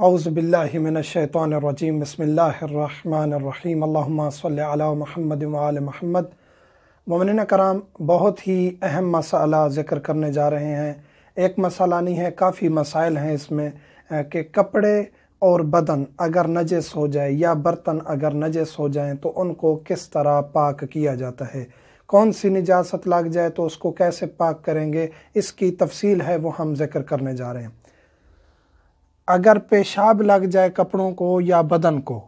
अउज़बिल्लिमिनशैतरजीम बसमीम अल्लाम महमद वाल महमद ममिन कराम बहुत ही अहम मसाला ज़िक्र करने जा रहे हैं एक मसाला नहीं है काफ़ी मसाइल हैं इसमें कि कपड़े और बदन अगर नजस हो जाए या बर्तन अगर नजस हो जाएँ तो उनको किस तरह पाक किया जाता है कौन सी निजात लग जाए तो उसको कैसे पाक करेंगे इसकी तफसील है वो हम जिक्र करने जा रहे हैं अगर पेशाब लग जाए कपड़ों को या बदन को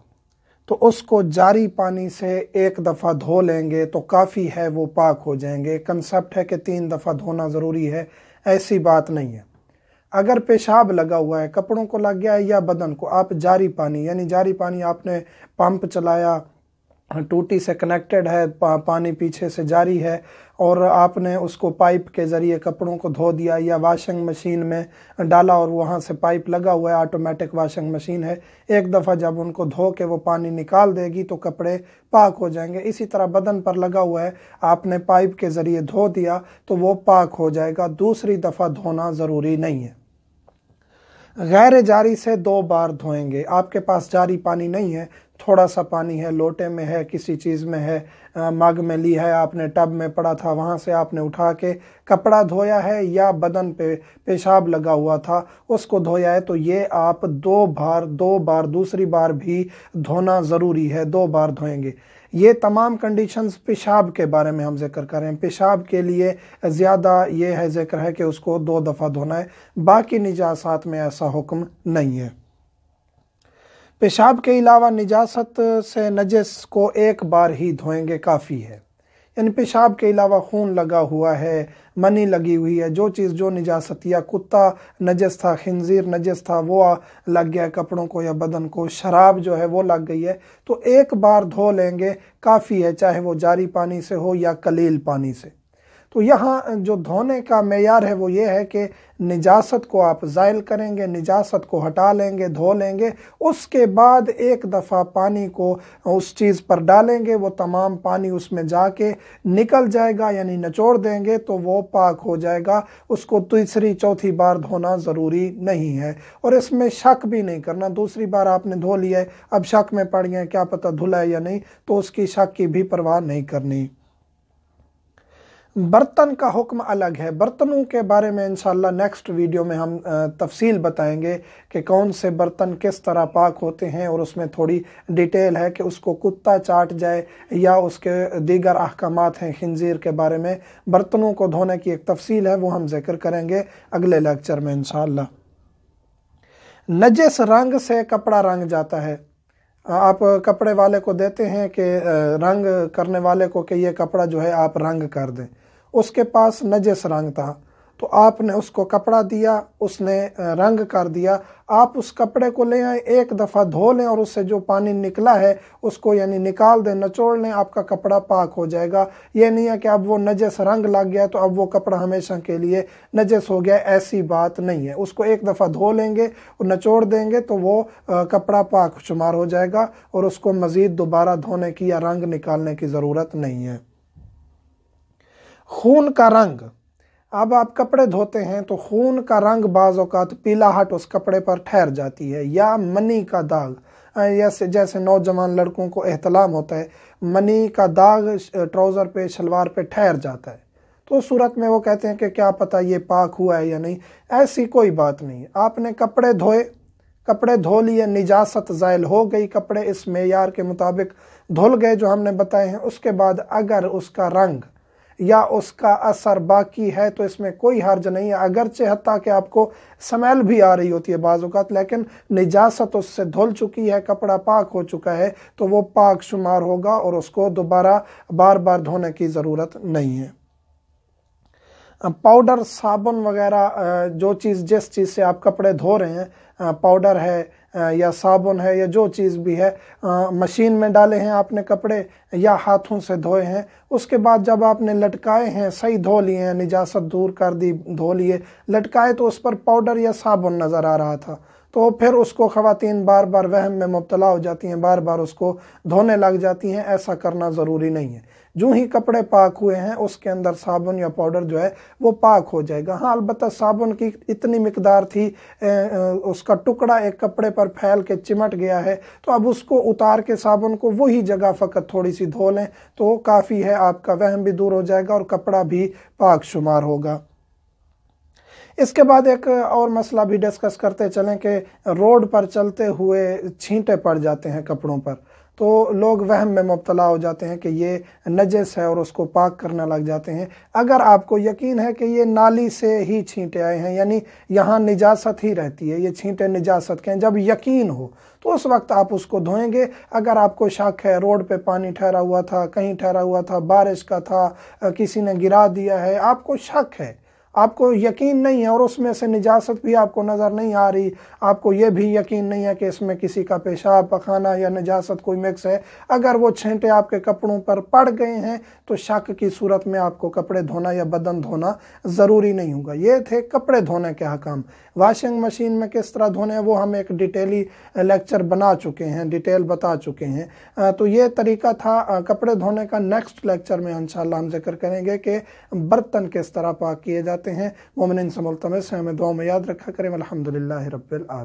तो उसको जारी पानी से एक दफ़ा धो लेंगे तो काफ़ी है वो पाक हो जाएंगे कंसेप्ट है कि तीन दफ़ा धोना ज़रूरी है ऐसी बात नहीं है अगर पेशाब लगा हुआ है कपड़ों को लग गया है या बदन को आप जारी पानी यानी जारी पानी आपने पंप चलाया टूटी से कनेक्टेड है पा, पानी पीछे से जारी है और आपने उसको पाइप के ज़रिए कपड़ों को धो दिया या वाशिंग मशीन में डाला और वहाँ से पाइप लगा हुआ है ऑटोमेटिक वाशिंग मशीन है एक दफ़ा जब उनको धो के वो पानी निकाल देगी तो कपड़े पाक हो जाएंगे इसी तरह बदन पर लगा हुआ है आपने पाइप के ज़रिए धो दिया तो वो पाक हो जाएगा दूसरी दफ़ा धोना ज़रूरी नहीं है गैर जारी से दो बार धोएंगे आपके पास जारी पानी नहीं है थोड़ा सा पानी है लोटे में है किसी चीज़ में है मग में ली है आपने टब में पड़ा था वहाँ से आपने उठा के कपड़ा धोया है या बदन पे पेशाब लगा हुआ था उसको धोया है तो ये आप दो बार दो बार दूसरी बार भी धोना ज़रूरी है दो बार धोएंगे ये तमाम कंडीशंस पेशाब के बारे में हम जिक्र करें पेशाब के लिए ज़्यादा ये है जिक्र है कि उसको दो दफ़ा धोना है बाकी निजात में ऐसा हुक्म नहीं है पेशाब के अलावा निजास्त से नजस को एक बार ही धोएंगे काफ़ी है यानी पेशाब के अलावा खून लगा हुआ है मनी लगी हुई है जो चीज़ जो निजासत या कुत्ता नजस था खंजीर नजस था वो लग गया कपड़ों को या बदन को शराब जो है वो लग गई है तो एक बार धो लेंगे काफ़ी है चाहे वो जारी पानी से हो या कलील पानी से तो यहाँ जो धोने का मैार है वो ये है कि निजास्त को आप ज़ायल करेंगे निजास्त को हटा लेंगे धो लेंगे उसके बाद एक दफ़ा पानी को उस चीज़ पर डालेंगे वो तमाम पानी उसमें जाके निकल जाएगा यानी नचोड़ देंगे तो वो पाक हो जाएगा उसको तीसरी चौथी बार धोना ज़रूरी नहीं है और इसमें शक भी नहीं करना दूसरी बार आपने धो लिया है अब शक में पड़ गए क्या पता धुला है या नहीं तो उसकी शक की भी परवाह नहीं करनी बर्तन का हुक्म अलग है बर्तनों के बारे में इंशाल्लाह नेक्स्ट वीडियो में हम तफसील बताएंगे कि कौन से बर्तन किस तरह पाक होते हैं और उसमें थोड़ी डिटेल है कि उसको कुत्ता चाट जाए या उसके दीगर अहकाम हैं खंजीर के बारे में बर्तनों को धोने की एक तफसील है वो हम जिक्र करेंगे अगले लेक्चर में इनशाला नजस रंग से कपड़ा रंग जाता है आप कपड़े वाले को देते हैं कि रंग करने वाले को कि ये कपड़ा जो है आप रंग कर दें उसके पास नजस रंग था तो आपने उसको कपड़ा दिया उसने रंग कर दिया आप उस कपड़े को ले आए एक दफ़ा धो लें और उससे जो पानी निकला है उसको यानी निकाल दें नचोड़ लें आपका कपड़ा पाक हो जाएगा ये नहीं है कि अब वो नजस रंग लग गया तो अब वो कपड़ा हमेशा के लिए नजस हो गया ऐसी बात नहीं है उसको एक दफ़ा धो लेंगे और नचोड़ देंगे तो वो कपड़ा पाक शुमार हो जाएगा और उसको मज़ीद दोबारा धोने की या रंग निकालने की ज़रूरत नहीं है खून का रंग अब आप कपड़े धोते हैं तो खून का रंग बाज़ात पीलाहट उस कपड़े पर ठहर जाती है या मनी का दाग जैसे जैसे नौजवान लड़कों को एहतलाम होता है मनी का दाग ट्राउज़र पे शलवार पे ठहर जाता है तो उस सूरत में वो कहते हैं कि क्या पता ये पाक हुआ है या नहीं ऐसी कोई बात नहीं आपने कपड़े धोए कपड़े धो लिए निजात ज़ायल हो गई कपड़े इस मैार के मुताबिक धुल गए जो हमने बताए हैं उसके बाद अगर उसका रंग या उसका असर बाकी है तो इसमें कोई हर्ज नहीं है अगरचे हती कि आपको स्मेल भी आ रही होती है बाज़ात लेकिन निजासत उससे धुल चुकी है कपड़ा पाक हो चुका है तो वो पाक शुमार होगा और उसको दोबारा बार बार धोने की ज़रूरत नहीं है पाउडर साबुन वगैरह जो चीज़ जिस चीज़ से आप कपड़े धो रहे हैं पाउडर है या साबुन है या जो चीज़ भी है मशीन में डाले हैं आपने कपड़े या हाथों से धोए हैं उसके बाद जब आपने लटकाए हैं सही धो लिए हैं निजासत दूर कर दी धो लिए लटकाए तो उस पर पाउडर या साबुन नज़र आ रहा था तो फिर उसको ख़वातीन बार बार वहम में मुबतला हो जाती हैं बार बार उसको धोने लग जाती हैं ऐसा करना ज़रूरी नहीं है जूँ ही कपड़े पाक हुए हैं उसके अंदर साबुन या पाउडर जो है वो पाक हो जाएगा हाँ अलबत् साबुन की इतनी मकदार थी ए, उसका टुकड़ा एक कपड़े पर फैल के चिमट गया है तो अब उसको उतार के साबुन को वही जगह फ़कत थोड़ी सी धो लें तो काफ़ी है आपका वहम भी दूर हो जाएगा और कपड़ा भी पाक शुमार होगा इसके बाद एक और मसला भी डिस्कस करते चलें कि रोड पर चलते हुए छींटे पड़ जाते हैं कपड़ों पर तो लोग वहम में मुबतला हो जाते हैं कि ये नजस है और उसको पाक करने लग जाते हैं अगर आपको यकीन है कि ये नाली से ही छींटे आए हैं यानी यहाँ निजात ही रहती है ये छींटे निजासत के हैं जब यकीन हो तो उस वक्त आप उसको धोएंगे अगर आपको शक है रोड पे पानी ठहरा हुआ था कहीं ठहरा हुआ था बारिश का था किसी ने गिरा दिया है आपको शक है आपको यकीन नहीं है और उसमें से निजात भी आपको नज़र नहीं आ रही आपको ये भी यकीन नहीं है कि इसमें किसी का पेशाब पखाना या निजात कोई मिक्स है अगर वो छेंटे आपके कपड़ों पर पड़ गए हैं तो शक की सूरत में आपको कपड़े धोना या बदन धोना ज़रूरी नहीं होगा ये थे कपड़े धोने के हकाम वाशिंग मशीन में किस तरह धोने हैं वो हम एक डिटेली लेक्चर बना चुके हैं डिटेल बता चुके हैं तो ये तरीका था कपड़े धोने का नेक्स्ट लेक्चर में इन हम जिक्र करेंगे कि बर्तन किस तरह पाक किए जाते करते हैं मोमिन समलतमस हमें दुआ में याद रखा करें अलहमदिल्ला रब्बिल